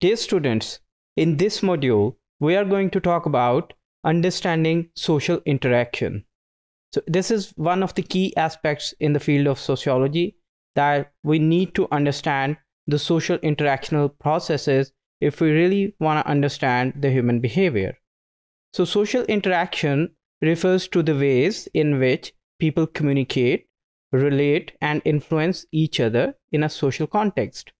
Dear students, in this module, we are going to talk about understanding social interaction. So this is one of the key aspects in the field of sociology that we need to understand the social interactional processes if we really want to understand the human behavior. So social interaction refers to the ways in which people communicate, relate and influence each other in a social context.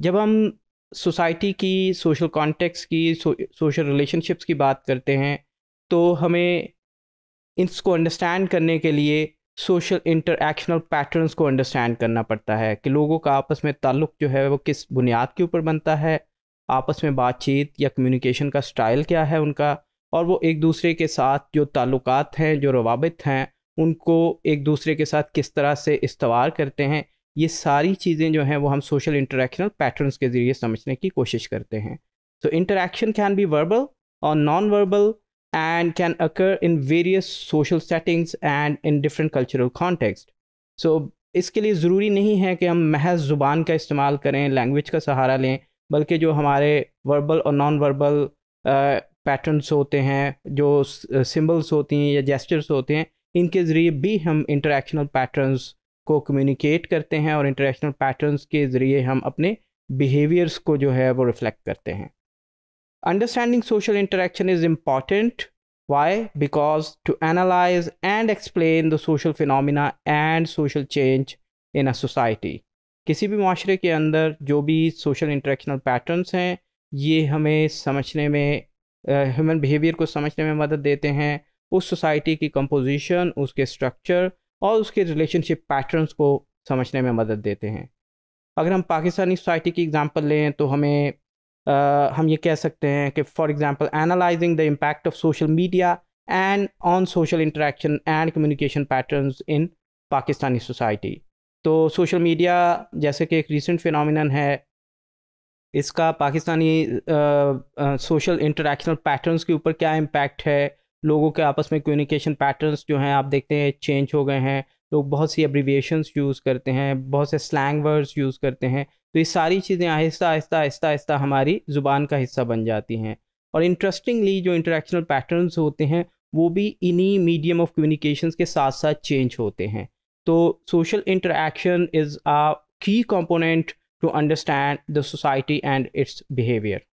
जब हम society की social context की social relationships की बात करते हैं तो हमें इसको अंडरस्टैंड करने के लिए सोशल इंटरक्शनल पैटर्न्स को अंडरस्टैंड करना पड़ता है कि लोगों का आपस में ताल्लुक जो है वो किस बुनियाद के ऊपर बनता है आपस में बातचीत या कम्युनिकेशन का स्टाइल क्या है उनका और वो एक दूसरे के साथ जो ताल्लुकात हैं जो रवाबित हैं उनको एक दूसरे के साथ किस तरह से इस्तवार करते हैं ये सारी चीज़ें जो हैं वो हम सोशल इंटरेक्शनल पैटर्न्स के ज़रिए समझने की कोशिश करते हैं so interaction can be verbal और non verbal and can occur in various social settings and in different cultural context. So इसके लिए ज़रूरी नहीं है कि हम महज ज़ुबान का इस्तेमाल करें लैंग्वेज का सहारा लें बल्कि जो हमारे वर्बल और नॉन वर्बल पैटर्न्स होते हैं जो सिम्बल्स होती हैं या जेस्टर्स होते हैं इनके ज़रिए भी हम इंटरेक्शनल पैटर्न्स को कम्युनिकेट करते हैं और इंटरेक्शनल पैटर्न्स के ज़रिए हम अपने बिहेवियर्स को जो है वो रिफ्लेक्ट करते हैं understanding social interaction is important why because to analyse and explain the social phenomena and social change in a society किसी भी माशरे के अंदर जो भी सोशल इंटरेक्शनल पैटर्नस हैं ये हमें समझने में ह्यूमन uh, बिहेवियर को समझने में मदद देते हैं उस सोसाइटी की कंपोजिशन उसके स्ट्रक्चर और उसके रिलेशनशिप पैटर्न्स को समझने में मदद देते हैं अगर हम पाकिस्तानी सोसाइटी की एग्ज़ाम्पल लें तो हमें आ, हम ये कह सकते हैं कि for example analysing the impact of social media and on social interaction and communication patterns in Pakistani society तो सोशल मीडिया जैसे कि एक रिसेंट फिनोमिनन है इसका पाकिस्तानी सोशल इंटरेक्शनल पैटर्न्स के ऊपर क्या इम्पैक्ट है लोगों के आपस में कम्युनिकेशन पैटर्न्स जो हैं आप देखते हैं चेंज हो गए हैं लोग बहुत सी एब्रीविएशंस यूज़ करते हैं बहुत से स्लैंग वर्ड्स यूज़ करते हैं तो ये सारी चीज़ें आहिस्ता आहिस्ता आहिस्ता आहिस्ता हमारी ज़ुबान का हिस्सा बन जाती हैं और इंटरेस्टिंगली जो इंटरेक्शनल पैटर्न्स होते हैं वो भी इन्हीं मीडियम ऑफ कम्युनिकेशन के साथ साथ चेंज होते हैं तो social interaction is a key component to understand the society and its behaviour